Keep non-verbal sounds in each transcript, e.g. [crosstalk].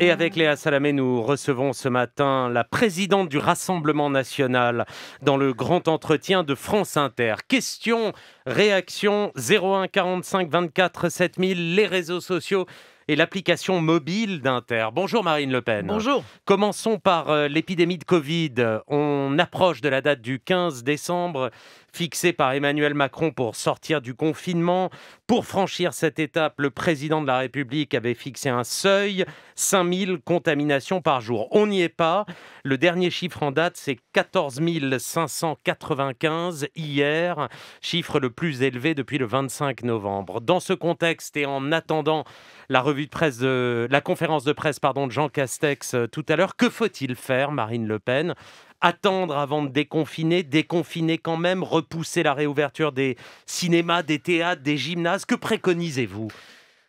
Et avec Léa Salamé, nous recevons ce matin la présidente du Rassemblement national dans le grand entretien de France Inter. Question, réaction 01 45 24 7000, les réseaux sociaux et l'application mobile d'Inter. Bonjour Marine Le Pen. Bonjour. Commençons par euh, l'épidémie de Covid. On approche de la date du 15 décembre fixé par Emmanuel Macron pour sortir du confinement. Pour franchir cette étape, le président de la République avait fixé un seuil, 5000 contaminations par jour. On n'y est pas. Le dernier chiffre en date, c'est 14 595 hier, chiffre le plus élevé depuis le 25 novembre. Dans ce contexte et en attendant la conférence de presse de Jean Castex euh, tout à l'heure, que faut-il faire Marine Le Pen attendre avant de déconfiner, déconfiner quand même, repousser la réouverture des cinémas, des théâtres, des gymnases. Que préconisez-vous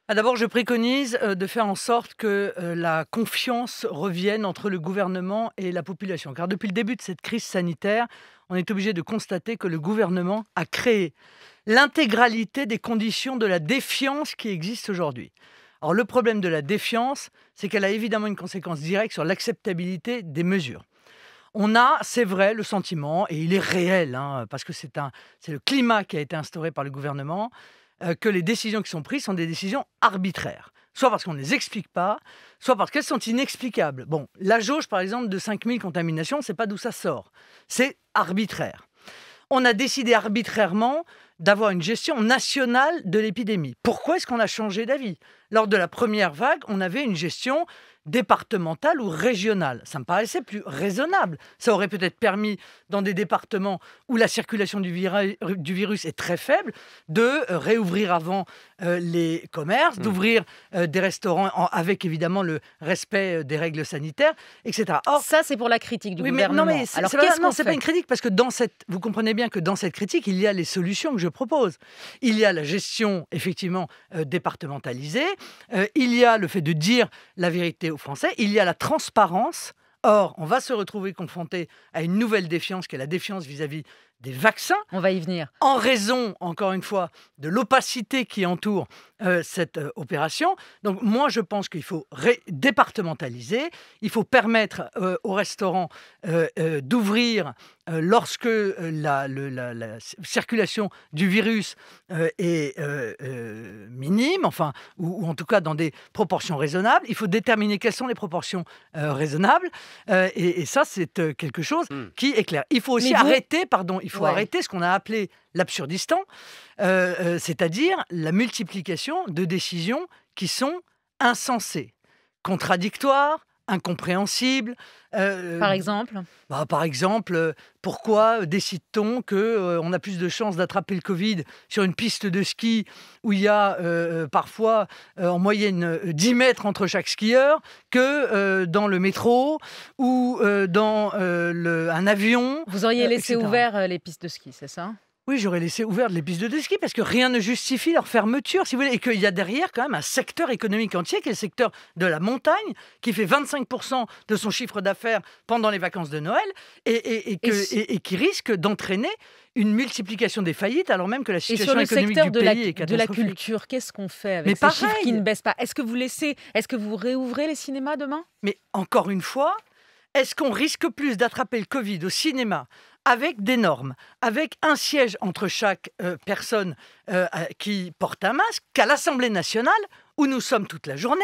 ah, D'abord, je préconise euh, de faire en sorte que euh, la confiance revienne entre le gouvernement et la population. Car depuis le début de cette crise sanitaire, on est obligé de constater que le gouvernement a créé l'intégralité des conditions de la défiance qui existe aujourd'hui. Alors le problème de la défiance, c'est qu'elle a évidemment une conséquence directe sur l'acceptabilité des mesures on a, c'est vrai, le sentiment, et il est réel, hein, parce que c'est le climat qui a été instauré par le gouvernement, euh, que les décisions qui sont prises sont des décisions arbitraires. Soit parce qu'on ne les explique pas, soit parce qu'elles sont inexplicables. Bon, la jauge, par exemple, de 5000 contaminations, c'est pas d'où ça sort. C'est arbitraire. On a décidé arbitrairement d'avoir une gestion nationale de l'épidémie. Pourquoi est-ce qu'on a changé d'avis Lors de la première vague, on avait une gestion départementale ou régionale. Ça me paraissait plus raisonnable. Ça aurait peut-être permis, dans des départements où la circulation du, virus est très faible, de euh, réouvrir avant euh, les commerces, mmh. d'ouvrir euh, des restaurants avec évidemment le respect des règles sanitaires, etc. Or, ça, c'est pour la critique du gouvernement. Mais non, mais c'est, Alors, pas, une critique parce que dans cette, vous comprenez bien que dans cette critique, il y a les solutions que je propose. Il y a la gestion effectivement départementalisée. il y a le fait de dire la vérité Français, il y a la transparence. Or, on va se retrouver confronté à une nouvelle défiance, qui est la défiance vis-à-vis des vaccins. On va y venir. En raison, encore une fois, de l'opacité qui entoure euh, cette euh, opération. Donc moi, je pense qu'il faut départementaliser. Il faut permettre euh, aux restaurants d'ouvrir lorsque la, circulation du virus est minime, enfin, ou, en tout cas dans des proportions raisonnables. Il faut déterminer quelles sont les proportions raisonnables. Et, ça, c'est quelque chose hmm. qui est clair. Il faut aussi arrêter, pardon, faut arrêter ce qu'on a appelé l'absurdistan, euh, euh, c'est-à-dire la multiplication de décisions qui sont insensées, contradictoires, incompréhensible. Euh, par exemple bah, Par exemple, euh, pourquoi décide-t-on qu'on euh, on a plus de chances d'attraper le Covid sur une piste de ski où il y a parfois en moyenne 10 mètres entre chaque skieur que dans le métro ou dans un avion Vous auriez laissé ouvert les pistes de ski, c'est ça oui, j'aurais laissé ouvert les pistes de ski parce que rien ne justifie leur fermeture, si vous voulez, et qu'il y a derrière quand même un secteur économique entier qui est le secteur de la montagne, qui fait 25% de son chiffre d'affaires pendant les vacances de Noël et, qui risque d'entraîner une multiplication des faillites alors même que la situation économique secteur de la, de la culture, qu'est-ce qu'on fait avec Mais ces qui ne baissent pas Est-ce que vous laissez, est-ce que vous réouvrez les cinémas demain Mais encore une fois, est-ce qu'on risque plus d'attraper le Covid au cinéma avec des normes, avec un siège entre chaque euh, personne euh, qui porte un masque, qu'à l'Assemblée nationale, où nous sommes toute la journée,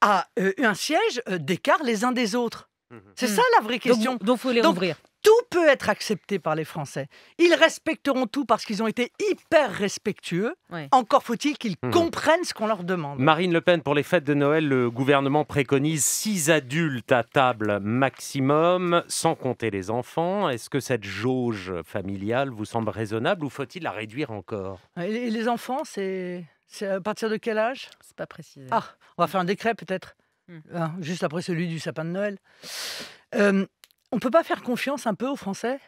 à euh, un siège d'écart les uns des autres. Mmh. C'est mmh. ça la vraie question. Donc, il faut les ouvrir tout peut être accepté par les Français. Ils respecteront tout parce qu'ils ont été hyper respectueux. Encore faut-il qu'ils mmh. comprennent ce qu'on leur demande. Marine Le Pen, pour les fêtes de Noël, le gouvernement préconise six adultes à table maximum, sans compter les enfants. Est-ce que cette jauge familiale vous semble raisonnable ou faut-il la réduire encore euh, Et les enfants, c'est... à partir de quel âge C'est pas précisé. Ah, on va faire un décret peut-être mmh. hein, juste après celui du sapin de Noël. Euh, on peut pas faire confiance un peu aux Français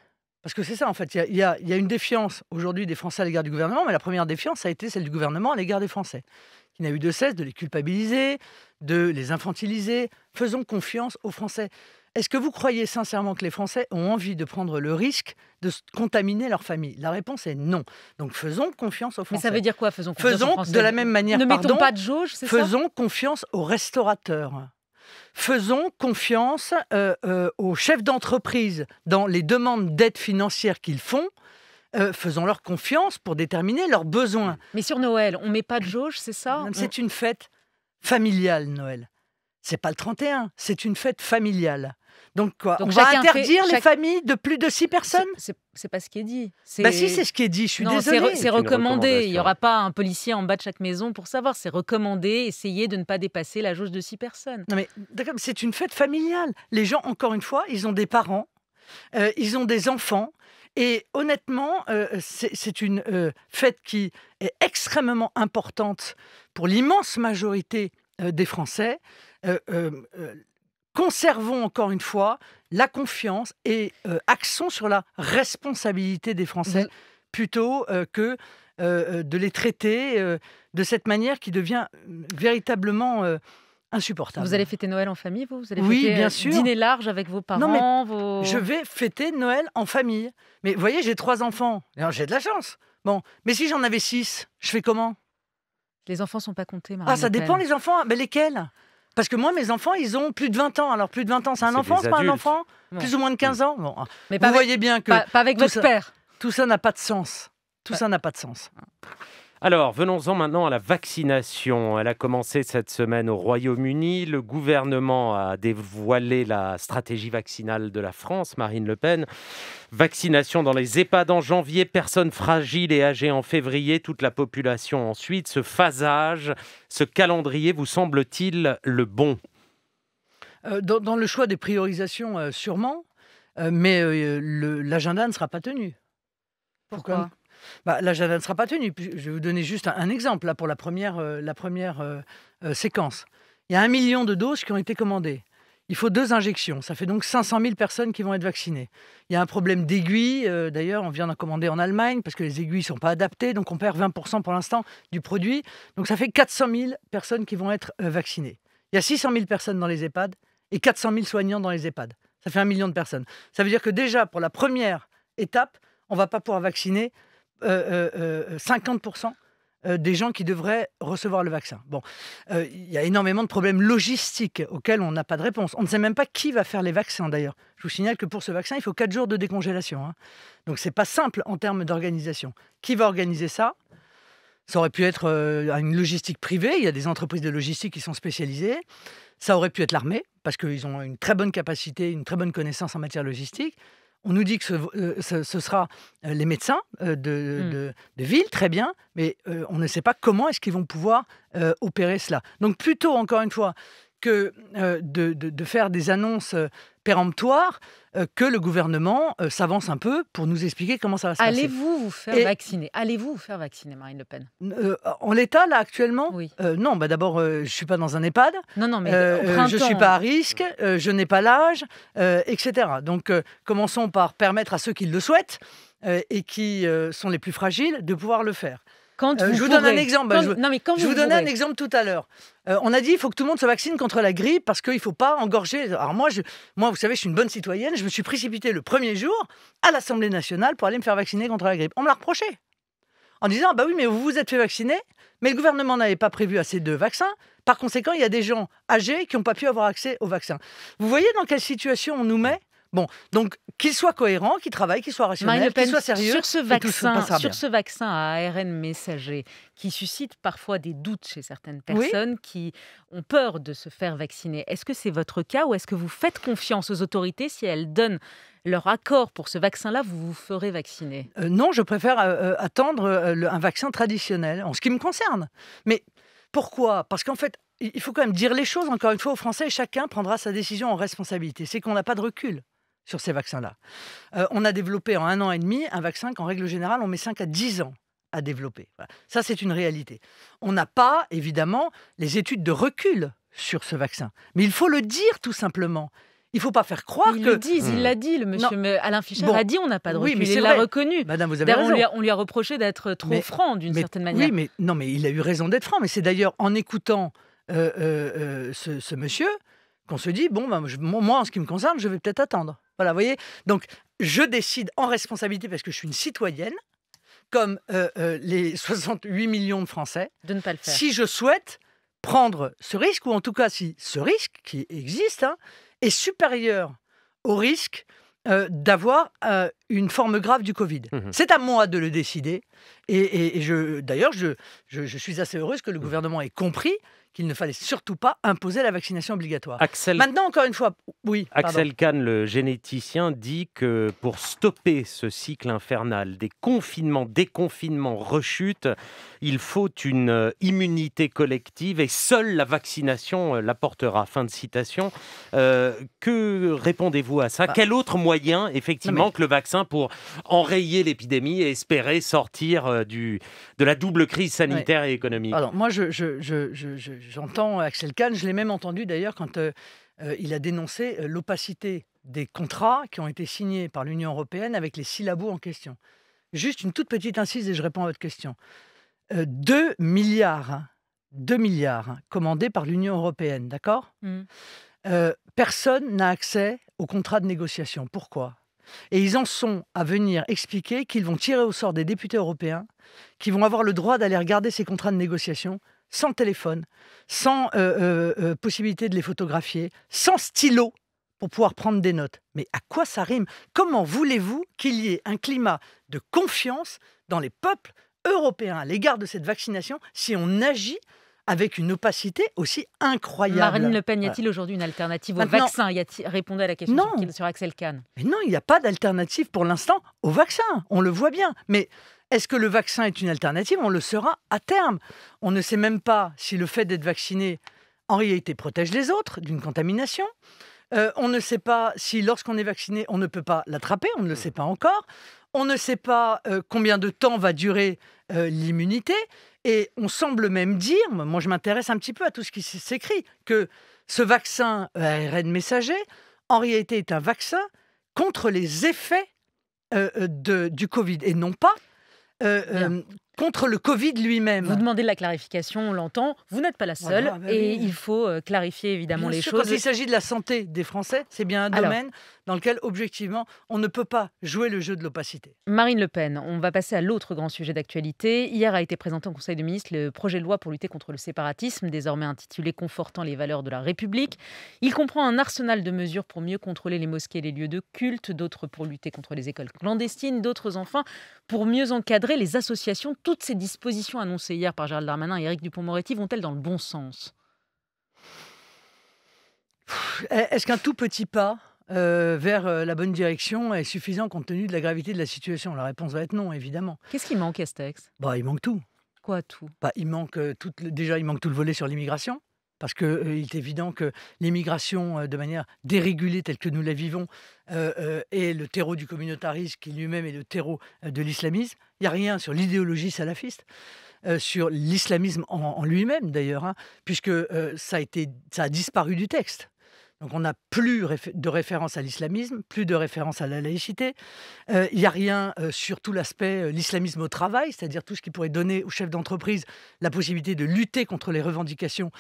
parce que c'est ça, en fait. Il y, a une défiance aujourd'hui des Français à l'égard du gouvernement, mais la première défiance a été celle du gouvernement à l'égard des Français, Il n'a eu de cesse de les culpabiliser, de les infantiliser. Faisons confiance aux Français. Est-ce que vous croyez sincèrement que les Français ont envie de prendre le risque de contaminer leur famille La réponse est non. Donc faisons confiance aux Français. Mais ça veut dire quoi, faisons confiance aux Français de la même manière. Ne mettons pas de jauge, Faisons confiance aux restaurateurs faisons confiance euh, euh, aux chefs d'entreprise dans les demandes d'aide financière qu'ils font. Euh, faisons leur confiance pour déterminer leurs besoins. Mais sur Noël, on met pas de jauge, c'est ça C'est une fête familiale, Noël. C'est pas le 31, c'est une fête familiale. Donc quoi On va interdire les familles de plus de six personnes C'est pas ce qui est dit. Bah si, c'est ce qui est dit, je suis désolée. C'est recommandé, il n'y aura pas un policier en bas de chaque maison pour savoir. C'est recommandé, essayer de ne pas dépasser la jauge de six personnes. Non mais c'est une fête familiale. Les gens, encore une fois, ils ont des parents, euh, ils ont des enfants. Et honnêtement, euh, c'est une euh, fête qui est extrêmement importante pour l'immense majorité des Français conservons encore une fois la confiance et euh, axons sur la responsabilité des Français mmh. plutôt euh, que euh, de les traiter de cette manière qui devient mmh, véritablement insupportable. Vous allez fêter Noël en famille, vous allez oui, fêter, bien sûr. dîner large avec vos parents Je vais fêter Noël en famille. Mais voyez, j'ai trois enfants. J'ai de la chance. Bon, mais si j'en avais six, je fais comment Les enfants sont pas comptés, Marie. Ah, ça dépend les enfants. Mais lesquels parce que moi, mes enfants, ils ont plus de 20 ans. Alors, plus de 20 ans, c'est un enfant, c'est pas un enfant Plus ou moins de 15 ans bon. Vous voyez bien que. Pas, avec votre père. Tout ça n'a pas de sens. Tout ça n'a pas de sens. Alors, venons-en maintenant à la vaccination. Elle a commencé cette semaine au Royaume-Uni. Le gouvernement a dévoilé la stratégie vaccinale de la France, Marine Le Pen. Vaccination dans les EHPAD en janvier, personnes fragiles et âgées en février, toute la population ensuite. Ce phasage, ce calendrier vous semble-t-il le bon euh, dans, le choix des priorisations, euh, sûrement, euh, mais l'agenda ne sera pas tenu. Pourquoi bah, là, ne sera pas tenu. Je vais vous donner juste un, exemple là, pour la première, euh, la première euh, euh, séquence. Il y a un million de doses qui ont été commandées. Il faut deux injections. Ça fait donc 500 000 personnes qui vont être vaccinées. Il y a un problème d'aiguilles. D'ailleurs, on vient d'en commander en Allemagne parce que les aiguilles ne sont pas adaptées. Donc, on perd 20% pour l'instant du produit. Donc, ça fait 400 000 personnes qui vont être vaccinées. Il y a 600 000 personnes dans les EHPAD et 400 000 soignants dans les EHPAD. Ça fait un million de personnes. Ça veut dire que déjà, pour la première étape, on ne va pas pouvoir vacciner 50% euh, euh, euh, des gens qui devraient recevoir le vaccin. Bon, il y a énormément de problèmes logistiques auxquels on n'a pas de réponse. On ne sait même pas qui va faire les vaccins d'ailleurs. Je vous signale que pour ce vaccin, il faut 4 jours de décongélation. Hein. Donc, Donc n'est pas simple en termes d'organisation. Qui va organiser ça Ça aurait pu être une logistique privée. Il y a des entreprises de logistique qui sont spécialisées. Ça aurait pu être l'armée, parce qu'ils ont une très bonne capacité, une très bonne connaissance en matière logistique. On nous dit que ce, euh, sera euh, les médecins euh, hmm. de, de, ville, très bien, mais on ne sait pas comment est-ce qu'ils vont pouvoir opérer cela. Donc plutôt, encore une fois, que euh, de, faire des annonces euh, péremptoires euh, que le gouvernement s'avance un peu pour nous expliquer comment ça va se passer. Allez-vous vous faire vacciner Allez-vous vous faire vacciner, Marine Le Pen En l'état, là, actuellement oui. Non, bah d'abord, je ne suis pas dans un EHPAD. Non, non, mais Je ne suis hein. pas à risque, je n'ai pas l'âge, etc. Donc, commençons par permettre à ceux qui le souhaitent et qui sont les plus fragiles de pouvoir le faire. Euh, je vous donne un exemple. vous, un exemple tout à l'heure. Euh, on a dit il faut que tout le monde se vaccine contre la grippe parce qu'il ne faut pas engorger. Alors moi, moi, vous savez, je suis une bonne citoyenne. Je me suis précipité le premier jour à l'Assemblée nationale pour aller me faire vacciner contre la grippe. On me l'a reproché en disant ah bah oui, mais vous vous êtes fait vacciner, mais le gouvernement n'avait pas prévu assez de vaccins. Par conséquent, il y a des gens âgés qui n'ont pas pu avoir accès au vaccin. Vous voyez dans quelle situation on nous met Bon, donc qu'il soit cohérent, qu'il travaille, qu'il soit rationnel, qu'il soit sérieux. Sur ce vaccin, sur ce vaccin à ARN messager qui suscite parfois des doutes chez certaines personnes qui ont peur de se faire vacciner. Est-ce que c'est votre cas ou est-ce que vous faites confiance aux autorités si elles donnent leur accord pour ce vaccin-là, vous vous ferez vacciner euh, Non, je préfère euh, euh, attendre un vaccin traditionnel en ce qui me concerne. Mais pourquoi Parce qu'en fait, il faut quand même dire les choses, encore une fois, aux Français, et chacun prendra sa décision en responsabilité. C'est qu'on n'a pas de recul sur ces vaccins-là. Euh, on a développé en un an et demi un vaccin qu'en règle générale, on met 5 à 10 ans à développer. Ça, c'est une réalité. On n'a pas, évidemment, les études de recul sur ce vaccin. Mais il faut le dire tout simplement. Il faut pas faire croire que. le disent, il hmm. l'a dit, le monsieur Alain Fischer a dit on n'a pas de recul. mais il l'a reconnu. Madame, vous avez On, lui a, reproché d'être trop franc d'une certaine manière. Oui, mais non, mais il a eu raison d'être franc. Mais c'est d'ailleurs en écoutant euh, euh, ce, monsieur qu'on se dit, bon, ben, moi, en ce qui me concerne, je vais peut-être attendre. Voilà, vous voyez Donc, je décide en responsabilité parce que je suis une citoyenne, comme euh, euh, les 68 [laughs] millions de Français, de ne pas le faire. Si je souhaite prendre ce risque, ou en tout cas si ce risque qui existe hein, est supérieur au risque euh, d'avoir une forme grave du Covid. Mmh C'est à moi de le décider. Et, je, d'ailleurs, je, je, je, suis assez heureuse que le mmh. gouvernement ait compris qu'il ne fallait surtout pas imposer la vaccination obligatoire. Axel... Maintenant, encore une fois, oui. Axel Kahn, le généticien, dit que pour stopper ce cycle infernal des confinements, déconfinements, rechutes, il faut une euh, immunité collective et seule la vaccination euh, l'apportera. Fin de citation. Euh, que répondez-vous à ça bah. Quel autre moyen, effectivement, que le vaccin pour enrayer l'épidémie et espérer sortir du, de la double crise sanitaire et économique Alors, moi, je, je j'entends Axel Kahn, je l'ai même entendu d'ailleurs quand euh, euh, il a dénoncé euh, l'opacité des contrats qui ont été signés par l'Union européenne avec les syllabos en question. Juste une toute petite incise et je réponds à votre question. 2 milliards, 2 hein, milliards commandés par l'Union européenne, d'accord mm. Personne n'a accès aux contrats de négociation. Pourquoi Et ils en sont à venir expliquer qu'ils vont tirer au sort des députés européens qui vont avoir le droit d'aller regarder ces contrats de négociation sans téléphone, sans euh, euh, euh, possibilité de les photographier, sans stylo pour pouvoir prendre des notes. Mais à quoi ça rime Comment voulez-vous qu'il y ait un climat de confiance dans les peuples européens à l'égard de cette vaccination si on agit avec une opacité aussi incroyable. Marine Le Pen, y a-t-il aujourd'hui une alternative au vaccin y a Répondez à la question sur, Axel Kahn. Mais non, il n'y a pas d'alternative pour l'instant au vaccin, on le voit bien. Mais est-ce que le vaccin est une alternative On le sera à terme. On ne sait même pas si le fait d'être vacciné, en réalité, protège les autres d'une contamination. Euh, on ne sait pas si lorsqu'on est vacciné, on ne peut pas l'attraper, on ne le mm. sait pas encore. On ne sait pas euh, combien de temps va durer euh, l'immunité. Et on semble même dire, moi je m'intéresse un petit peu à tout ce qui s'écrit, que ce vaccin ARN messager, en réalité, est un vaccin contre les effets du Covid et non pas äh, euh, ja. contre le Covid lui-même. Vous demandez de la clarification, on l'entend. Vous n'êtes pas la seule bah et il faut euh, clarifier évidemment les choses. Quand il s'agit de la santé des Français, c'est bien un domaine dans lequel objectivement on ne peut pas jouer le jeu de l'opacité. Marine Le Pen, on va passer à l'autre grand sujet d'actualité. Hier a été présenté au Conseil de ministres le projet de loi pour lutter contre le séparatisme, désormais intitulé Confortant les valeurs de la République. Il comprend un arsenal de mesures pour mieux contrôler les mosquées et les lieux de culte, d'autres pour lutter contre les écoles clandestines, d'autres enfin pour mieux encadrer les associations toutes ces dispositions annoncées hier par Gérald Darmanin et Éric Dupont-Moretti vont-elles dans le bon sens Est-ce qu'un tout petit pas euh, vers euh, la bonne direction est suffisant compte tenu de la gravité de la situation La réponse va être non, évidemment. Qu'est-ce qui manque à ce texte bah, Il manque tout. Quoi tout bah, il manque euh, tout Déjà, il manque tout le volet sur l'immigration parce qu'il euh, est évident que l'immigration, euh, de manière dérégulée telle que nous la vivons, euh, est le terreau du communautarisme qui lui-même est le terreau de l'islamisme. Il n'y a rien sur l'idéologie salafiste. sur l'islamisme en, lui-même d'ailleurs, hein, puisque ça a disparu du texte. Donc on n'a plus de référence à l'islamisme, plus de référence à la laïcité. Euh, il n'y a rien euh, sur tout l'aspect euh, l'islamisme au travail, c'est-à-dire tout ce qui pourrait donner aux chefs d'entreprise la possibilité de lutter contre les revendications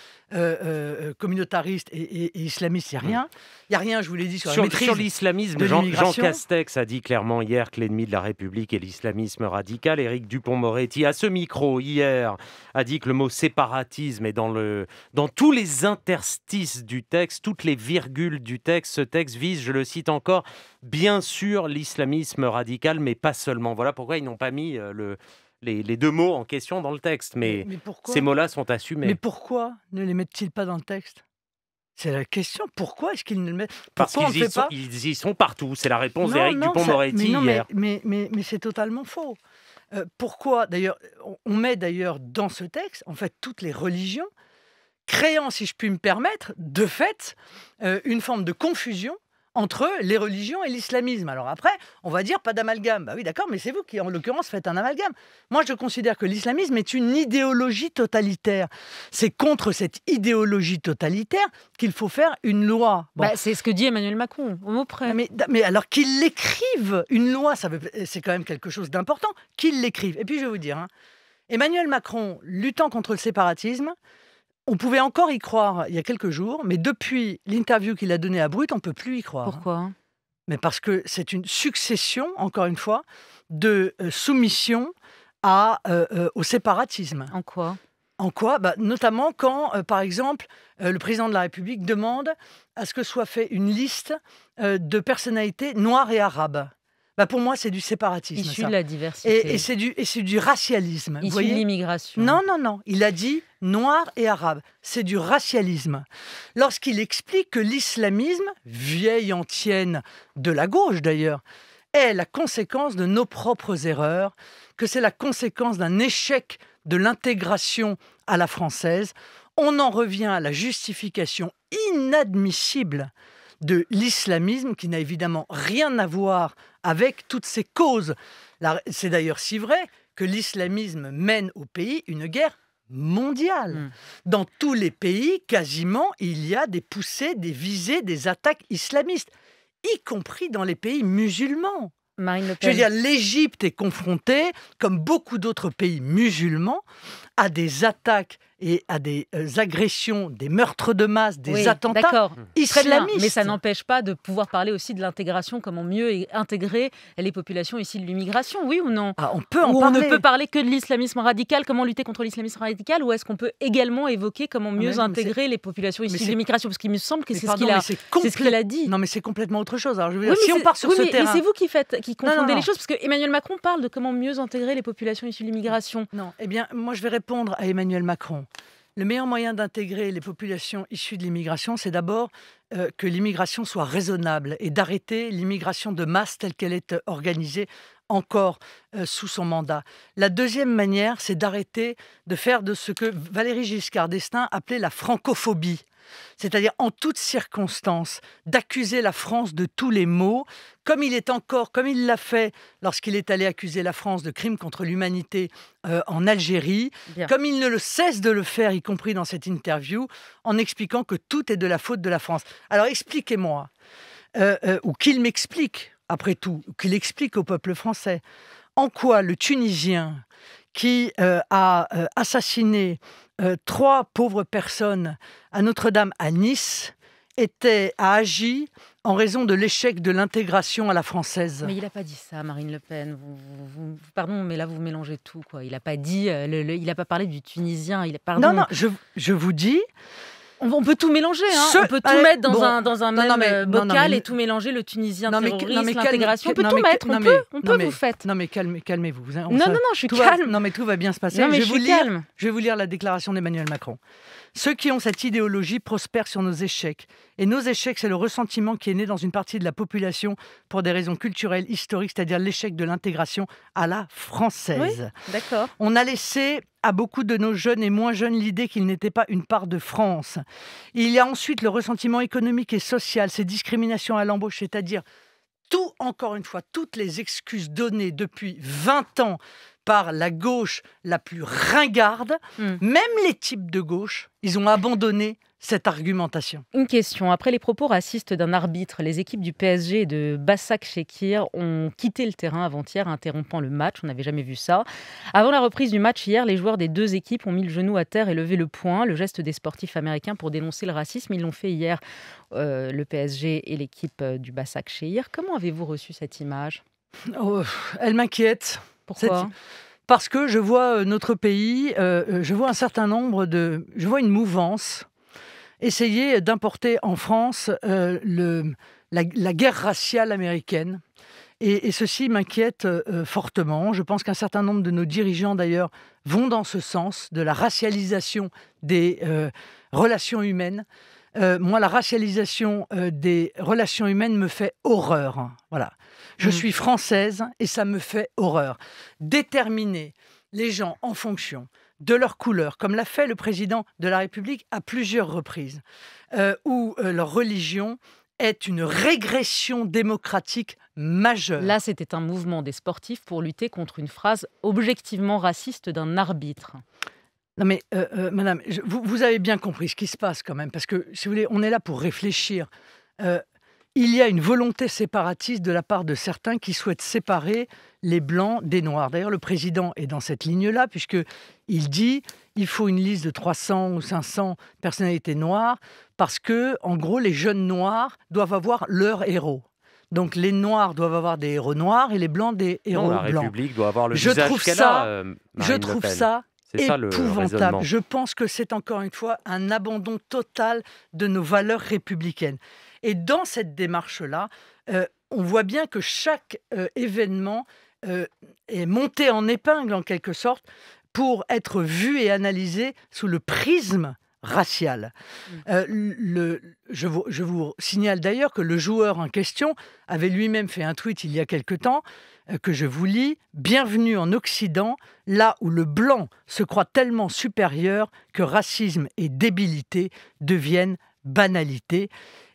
communautaristes et, et, islamistes. Il n'y a mmh. rien. Il n'y a rien, je vous l'ai dit, sur, la maîtrise Sur l'islamisme, Jean, Castex a dit clairement hier que l'ennemi de la République est l'islamisme radical. Éric Dupont-Moretti, à ce micro hier, a dit que le mot séparatisme est dans, le, dans tous les interstices du texte, toutes les virgule du texte. Ce texte vise, je le cite encore, bien sûr l'islamisme radical, mais pas seulement. Voilà pourquoi ils n'ont pas mis euh, les, deux mots en question dans le texte. Mais, ces mots-là sont assumés. Mais pourquoi ne les mettent-ils pas dans le texte c'est la question. Pourquoi est-ce qu'ils ne le mettent Parce qu'ils y, sont partout. C'est la réponse d'Éric Dupont-Moretti hier. Mais, c'est totalement faux. Euh, pourquoi D'ailleurs, on met d'ailleurs dans ce texte, en fait, toutes les religions créant, si je puis me permettre, de fait, euh, une forme de confusion entre les religions et l'islamisme. Alors après, on va dire pas d'amalgame. Bah oui, d'accord, mais c'est vous qui, en l'occurrence, faites un amalgame. Moi, je considère que l'islamisme est une idéologie totalitaire. C'est contre cette idéologie totalitaire qu'il faut faire une loi. Bah, c'est ce que dit Emmanuel Macron, au mot près. Ah, mais, alors qu'il l'écrive, une loi, euh, c'est quand même quelque chose d'important, qu'il l'écrive. Et puis, je vais vous dire, hein, Emmanuel Macron, luttant contre le séparatisme, on pouvait encore y croire il y a quelques jours, mais depuis l'interview qu'il a donnée à Brut, on ne peut plus y croire. Pourquoi Mais parce que c'est une succession, encore une fois, de euh, soumission euh, euh, au séparatisme. En quoi en quoi bah, Notamment quand, par exemple, le président de la République demande à ce que soit fait une liste de personnalités noires et arabes. Bah, pour moi, c'est du séparatisme. Issu de la diversité. Et, et c'est du, racialisme. Issu de l'immigration. Non, non, non. Il a dit noir et arabe. C'est du racialisme. Lorsqu'il explique que l'islamisme, vieille antienne de la gauche d'ailleurs, est la conséquence de nos propres erreurs, que c'est la conséquence d'un échec de l'intégration à la française, on en revient à la justification inadmissible de l'islamisme qui n'a évidemment rien à voir avec toutes ces causes. C'est d'ailleurs si vrai que l'islamisme mène au pays une guerre mondiale. Hmm. Dans tous les pays, quasiment, il y a des poussées, des visées, des attaques islamistes, y compris dans les pays musulmans. Je veux dire, l'Égypte est confrontée, comme beaucoup d'autres pays musulmans, à des attaques et à des euh, agressions, des meurtres de masse, des attentats islamistes. Mais ça n'empêche pas de pouvoir parler aussi de l'intégration, comment mieux intégrer les populations ici de l'immigration, oui ou non ah, On peut en parler. On ne peut parler que de l'islamisme radical, comment lutter contre l'islamisme radical, ou est-ce qu'on peut également évoquer comment ah, mieux intégrer les populations issues de l'immigration Parce qu'il me semble que c'est ce qu'il a, dit. Non, mais c'est complètement autre chose. Alors, hein. si on part sur ce terrain... mais c'est vous qui, faites, confondez les choses, parce que Emmanuel Macron parle de comment mieux intégrer les populations issues de l'immigration. Non, eh bien, moi je vais répondre à Emmanuel Macron. Le meilleur moyen d'intégrer les populations issues de l'immigration, c'est d'abord euh, que l'immigration soit raisonnable et d'arrêter l'immigration de masse telle qu'elle est euh, organisée encore euh, sous son mandat. La deuxième manière, c'est d'arrêter de faire de ce que Valérie Giscard d'Estaing appelait la francophobie c'est-à-dire en toutes circonstances, d'accuser la France de tous les maux, comme il est encore, comme il l'a fait lorsqu'il est allé accuser la France de crimes contre l'humanité euh, en Algérie, comme il ne le cesse de le faire, y compris dans cette interview, en expliquant que tout est de la faute de la France. Alors expliquez-moi, euh, euh, ou qu'il m'explique, après tout, qu'il explique au peuple français, en quoi le Tunisien qui a assassiné euh, trois pauvres personnes à Notre-Dame à Nice étaient à Agi en raison de l'échec de l'intégration à la française. Mais il n'a pas dit ça, Marine Le Pen. pardon, mais là, vous mélangez tout. Il n'a pas dit, euh, il pas parlé du Tunisien. Il Non, non, je vous dis, on, peut tout mélanger, hein. on peut tout mettre dans un, dans un même euh, bocal et tout mélanger, le tunisien non, l'intégration, on peut tout mettre, on peut, vous faites. Non mais calmez, vous. Non, non, non, je suis calme. non mais tout va bien se passer. je, vous je vais vous lire la déclaration d'Emmanuel Macron. Ceux qui ont cette idéologie prospèrent sur nos échecs. Et nos échecs, c'est le ressentiment qui est né dans une partie de la population pour des raisons culturelles, historiques, c'est-à-dire l'échec de l'intégration à la française. D'accord. On a laissé à beaucoup de nos jeunes et moins jeunes l'idée qu'ils n'étaient pas une part de France. Il y a ensuite le ressentiment économique et social, ces discriminations à l'embauche, c'est-à-dire tout, encore une fois, toutes les excuses données depuis 20 ans par la gauche la plus ringarde, hmm. même les types de gauche, ils ont abandonné cette argumentation. Une question. Après les propos racistes d'un arbitre, les équipes du PSG et de Bassak Shekir ont quitté le terrain avant-hier, interrompant le match. On n'avait jamais vu ça. Avant la reprise du match hier, les joueurs des deux équipes ont mis le genou à terre et levé le poing. Le geste des sportifs américains pour dénoncer le racisme, ils l'ont fait hier, euh, le PSG et l'équipe euh, du Bassak Chekir. Comment avez-vous reçu cette image oh, Elle m'inquiète. Pourquoi parce que je vois euh, notre pays, je vois un certain nombre de, je vois une mouvance essayer d'importer en France euh, la, guerre raciale américaine. Et, ceci m'inquiète euh, euh, fortement. Je pense qu'un certain nombre de nos dirigeants, d'ailleurs, vont dans ce sens de la racialisation des relations humaines. moi, la racialisation des relations humaines me fait horreur. Voilà. Je mm. suis française et ça me fait horreur. Déterminer les gens en fonction de leur couleur, comme l'a fait le président de la République à plusieurs reprises, euh, où euh, leur religion est une régression démocratique majeure. Là, c'était un mouvement des sportifs pour lutter contre une phrase objectivement raciste d'un arbitre. Non mais, euh, madame, vous, avez bien compris ce qui se passe quand même, parce que, si vous voulez, on est là pour réfléchir il y a une volonté séparatiste de la part de certains qui souhaitent séparer les blancs des noirs. D'ailleurs, le président est dans cette ligne-là, puisque il dit il faut une liste de 300 ou 500 personnalités noires, parce que, en gros, les jeunes noirs doivent avoir leurs héros. Donc les noirs doivent avoir des héros noirs et les blancs des héros blancs. La République doit avoir le je visage trouve ça, euh, je trouve ça c'est Je pense que c'est encore une fois un abandon total de nos valeurs républicaines. Et dans cette démarche-là, euh, on voit bien que chaque euh, événement euh, est monté en épingle en quelque sorte pour être vu et analysé sous le prisme racial. Mm. je, vous, je vous signale d'ailleurs que le joueur en question avait lui-même fait un tweet il y a quelque temps que je vous lis, Bienvenue en Occident, là où le blanc se croit tellement supérieur que racisme et débilité deviennent banalité.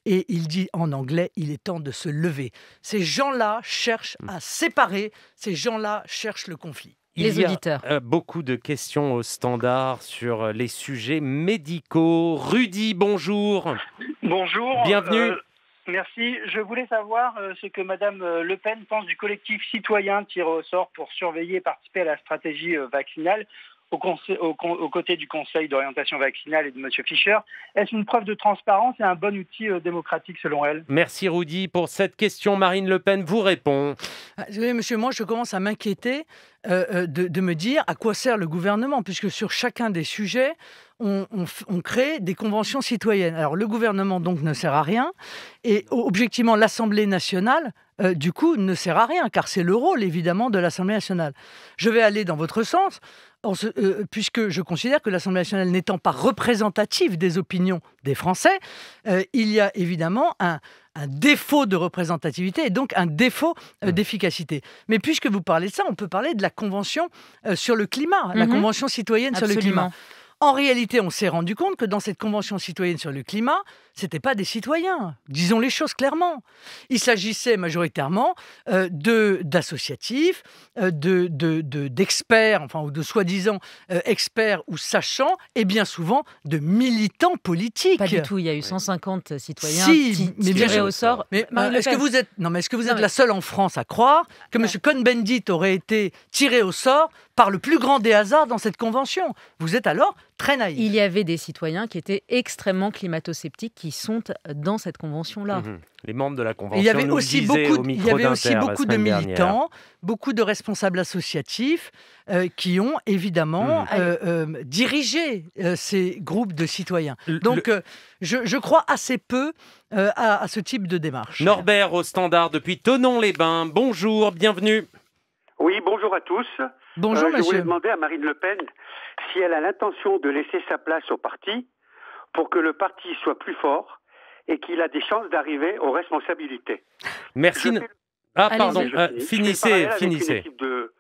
Et il dit en anglais, il est temps de se lever. Ces gens-là cherchent à séparer, ces gens-là cherchent le conflit. Il les auditeurs. Euh, beaucoup de questions au standard sur euh, les sujets médicaux. Rudy, bonjour. Bonjour. Bienvenue. Euh, Merci. Je voulais savoir euh, ce que Madame euh, Le Pen pense du collectif citoyen tiré au sort pour surveiller et participer à la stratégie euh, vaccinale aux, côtés du Conseil d'orientation vaccinale et de M. Fischer. Est-ce une preuve de transparence et un bon outil démocratique selon elle Merci Rudy pour cette question. Marine Le Pen vous répond. Ah, monsieur, moi je commence à m'inquiéter de, me dire à quoi sert le gouvernement, puisque sur chacun des sujets, on, on, crée des conventions citoyennes. Alors le gouvernement donc ne sert à rien et objectivement l'Assemblée nationale euh, du coup ne sert à rien car c'est le rôle évidemment de l'Assemblée nationale. Je vais aller dans votre sens euh, puisque je considère que l'Assemblée nationale n'étant pas représentative des opinions des Français, euh, il y a évidemment un, défaut de représentativité et donc un défaut mmh. d'efficacité. Mais puisque vous parlez de ça, on peut parler de la Convention sur le climat, la mmh Convention citoyenne sur le climat. En réalité, on s'est rendu compte que dans cette Convention citoyenne sur le climat, ce n'étaient pas des citoyens. Disons les choses clairement. Il s'agissait majoritairement euh, de d'associatifs, euh, d'experts, enfin, ou de soi-disant euh, experts ou sachants, et bien souvent de militants politiques. Pas du tout, il y a eu 150 citoyens qui au sort. est-ce que vous êtes, non, mais est-ce que vous êtes la seule en France à croire que M. Cohn-Bendit aurait été tiré au sort par le plus grand des hasards dans cette convention. Vous êtes alors très naïf. Il y avait des citoyens qui étaient extrêmement climato-sceptiques qui sont dans cette convention-là. Mhm. Les membres de la convention. Il y avait aussi beaucoup, aussi beaucoup de militants, beaucoup de responsables associatifs euh, qui ont évidemment mhm. euh, euh, dirigé ces groupes de citoyens. Donc je, crois assez peu à, ce type de démarche. Norbert au standard depuis Tonon-les-Bains. Bonjour, bienvenue. Oui, bonjour à tous. Bonjour, je monsieur. Je voulais demander à Marine Le Pen si elle a l'intention de laisser sa place au parti pour que le parti soit plus fort et qu'il a des chances d'arriver aux responsabilités. Merci. Ah, pardon, euh, finissez, finissez. Avec de,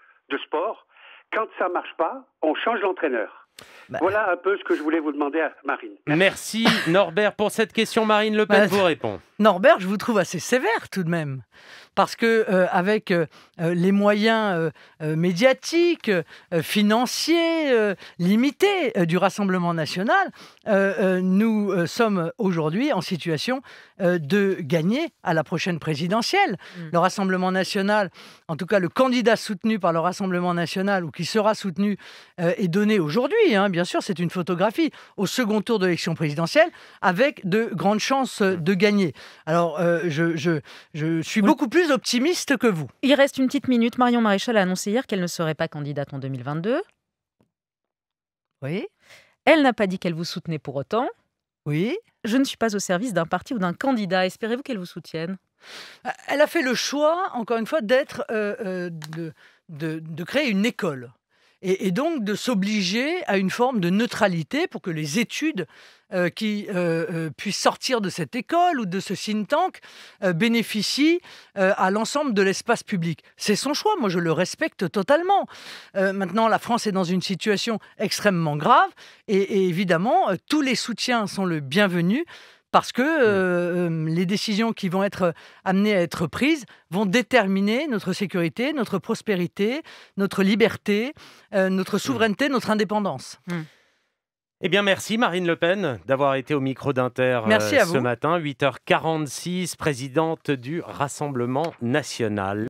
sport, quand ça marche pas, on change l'entraîneur. Bah. Voilà un peu ce que je voulais vous demander à Marine. Merci, Norbert pour cette question. Marine Le Pen bah, vous répond. Norbert, je vous trouve assez sévère tout de même parce que euh, avec euh, euh, les moyens médiatiques, financiers limités du Rassemblement national, nous sommes aujourd'hui en situation de gagner à la prochaine présidentielle. Mm. Le Rassemblement national, en tout cas le candidat soutenu par le Rassemblement national ou qui sera soutenu est donné aujourd'hui, hein, bien sûr, c'est une photographie au second tour de l'élection présidentielle avec de grandes chances mm. de gagner. Alors je suis beaucoup plus optimiste que vous. Il reste une petite minute. Marion Maréchal a annoncé hier qu'elle ne serait pas candidate en 2022. Oui. Elle n'a pas dit qu'elle vous soutenait pour autant. Oui. Je ne suis pas au service d'un parti ou d'un candidat. Espérez-vous qu'elle vous soutienne ah, Elle a fait le choix, encore une fois, d'être, euh, euh, de, créer une école et, donc de s'obliger à une forme de neutralité pour que les études euh, qui euh, euh, puissent sortir de cette école ou de ce think tank bénéficient à l'ensemble de l'espace public. C'est son choix, moi je le respecte totalement. maintenant, la France est dans une situation extrêmement grave et, et évidemment, tous les soutiens sont le bienvenu parce que mmh. euh, euh, les décisions qui vont être euh, amenées à être prises vont déterminer notre sécurité, notre prospérité, notre liberté, notre mmh. souveraineté, notre indépendance. Mmh. Eh bien, merci Marine Le Pen d'avoir été au micro d'Inter ce matin, 8h46, présidente du Rassemblement national.